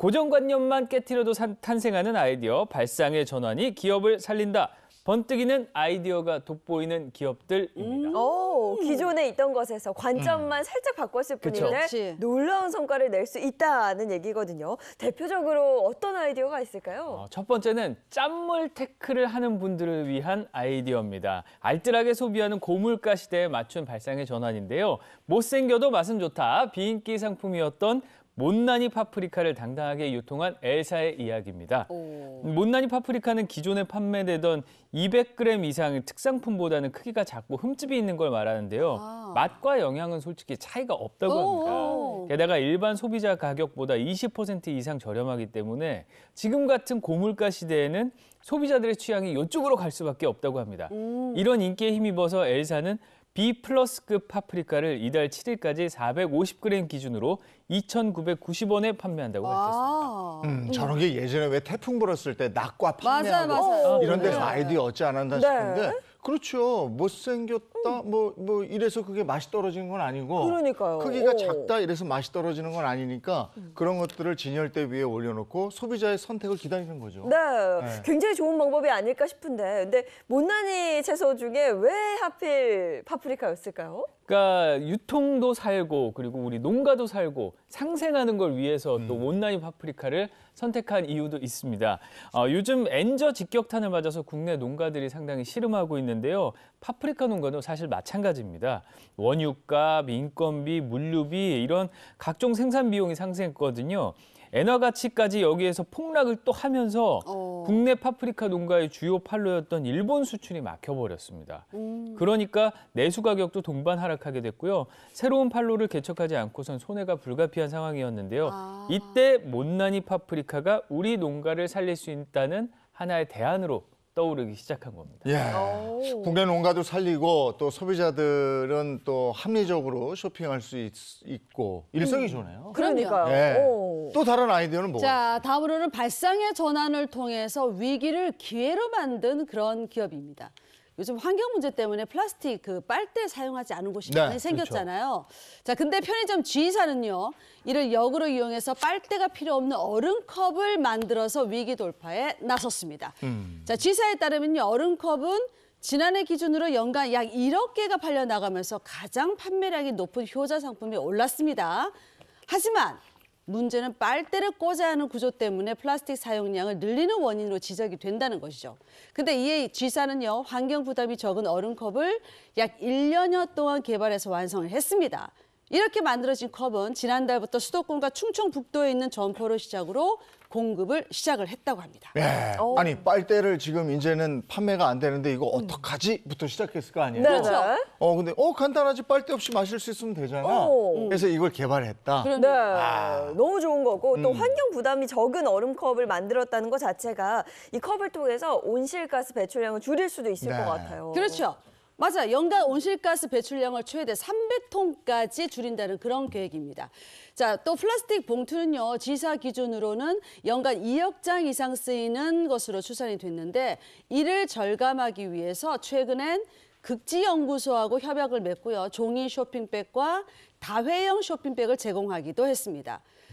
고정관념만 깨트려도 탄생하는 아이디어, 발상의 전환이 기업을 살린다. 번뜩이는 아이디어가 돋보이는 기업들입니다. 음. 오, 기존에 있던 것에서 관점만 음. 살짝 바꿨을 뿐인데 그쵸. 놀라운 성과를 낼 수 있다는 얘기거든요. 대표적으로 어떤 아이디어가 있을까요? 어, 첫 번째는 짠물 테크를 하는 분들을 위한 아이디어입니다. 알뜰하게 소비하는 고물가 시대에 맞춘 발상의 전환인데요. 못생겨도 맛은 좋다. 비인기 상품이었던 못난이 파프리카를 당당하게 유통한 엘사의 이야기입니다. 오. 못난이 파프리카는 기존에 판매되던 200g 이상의 특상품보다는 크기가 작고 흠집이 있는 걸 말하는데요. 아. 맛과 영양은 솔직히 차이가 없다고 오. 합니다. 게다가 일반 소비자 가격보다 20% 이상 저렴하기 때문에 지금 같은 고물가 시대에는 소비자들의 취향이 이쪽으로 갈 수밖에 없다고 합니다. 음. 이런 인기에 힘입어서 엘사는 B 플러스급 파프리카를 이달 7일까지 450g 기준으로 2,990원에 판매한다고 아 밝혔습니다. 음, 저런 게 예전에 왜 태풍 불었을 때 낙과 판매하고 맞아요, 맞아요. 이런 데서 네. 아이디어 어찌 안 한다 싶은데 네. 그렇죠. 못생겼다, 음. 뭐, 뭐, 이래서 그게 맛이 떨어지는 건 아니고. 그러니까요. 크기가 오. 작다, 이래서 맛이 떨어지는 건 아니니까 음. 그런 것들을 진열대 위에 올려놓고 소비자의 선택을 기다리는 거죠. 네. 네. 굉장히 좋은 방법이 아닐까 싶은데. 근데 못난이 채소 중에 왜 하필 파프리카였을까요? 그러니까 유통도 살고 그리고 우리 농가도 살고 상생하는 걸 위해서 또 온라인 음. 파프리카를 선택한 이유도 있습니다. 어, 요즘 엔저 직격탄을 맞아서 국내 농가들이 상당히 실름하고 있는 있는데요. 파프리카 농가도 사실 마찬가지입니다. 원유값, 인건비, 물류비 이런 각종 생산 비용이 상승했거든요. 엔화 가치까지 여기에서 폭락을 또 하면서 어. 국내 파프리카 농가의 주요 판로였던 일본 수출이 막혀버렸습니다. 음. 그러니까 내수 가격도 동반 하락하게 됐고요. 새로운 판로를 개척하지 않고선 손해가 불가피한 상황이었는데요. 아. 이때 못난이 파프리카가 우리 농가를 살릴 수 있다는 하나의 대안으로 떠오르기 시작한 겁니다. 예. 국내 농가도 살리고 또 소비자들은 또 합리적으로 쇼핑할 수 있, 고일석이좋네요 음. 그러니까요. 예. 또 다른 아이디어는 뭐가? 자, 다음으로는 발상의 전환을 통해서 위기를 기회로 만든 그런 기업입니다. 요즘 환경 문제 때문에 플라스틱 그 빨대 사용하지 않은 곳이 네, 많이 그렇죠. 생겼잖아요. 그렇죠. 자, 근데 편의점 지휘사는요. 이를 역으로 이용해서 빨대가 필요 없는 얼음컵을 만들어서 위기 돌파에 나섰습니다. 음. 자, 지휘사에 따르면요. 얼음컵은 지난해 기준으로 연간 약 1억 개가 팔려 나가면서 가장 판매량이 높은 효자 상품이 올랐습니다. 하지만 문제는 빨대를 꽂아야 하는 구조 때문에 플라스틱 사용량을 늘리는 원인으로 지적이 된다는 것이죠. 근데 이에 G사는요, 환경 부담이 적은 얼음컵을 약 1년여 동안 개발해서 완성을 했습니다. 이렇게 만들어진 컵은 지난달부터 수도권과 충청북도에 있는 점포로 시작으로 공급을 시작을 했다고 합니다. 네. 아니 빨대를 지금 이제는 판매가 안 되는데 이거 어떡하지?부터 시작했을 거 아니에요. 네. 어 근데 어 간단하지 빨대 없이 마실 수 있으면 되잖아. 오. 그래서 이걸 개발했다. 네. 아. 너무 좋은 거고 또 음. 환경 부담이 적은 얼음컵을 만들었다는 것 자체가 이 컵을 통해서 온실가스 배출량을 줄일 수도 있을 네. 것 같아요. 그렇죠. 맞아. 연간 온실가스 배출량을 최대 300톤까지 줄인다는 그런 계획입니다. 자, 또 플라스틱 봉투는요. 지사 기준으로는 연간 2억 장 이상 쓰이는 것으로 추산이 됐는데 이를 절감하기 위해서 최근엔 극지연구소하고 협약을 맺고요. 종이 쇼핑백과 다회형 쇼핑백을 제공하기도 했습니다.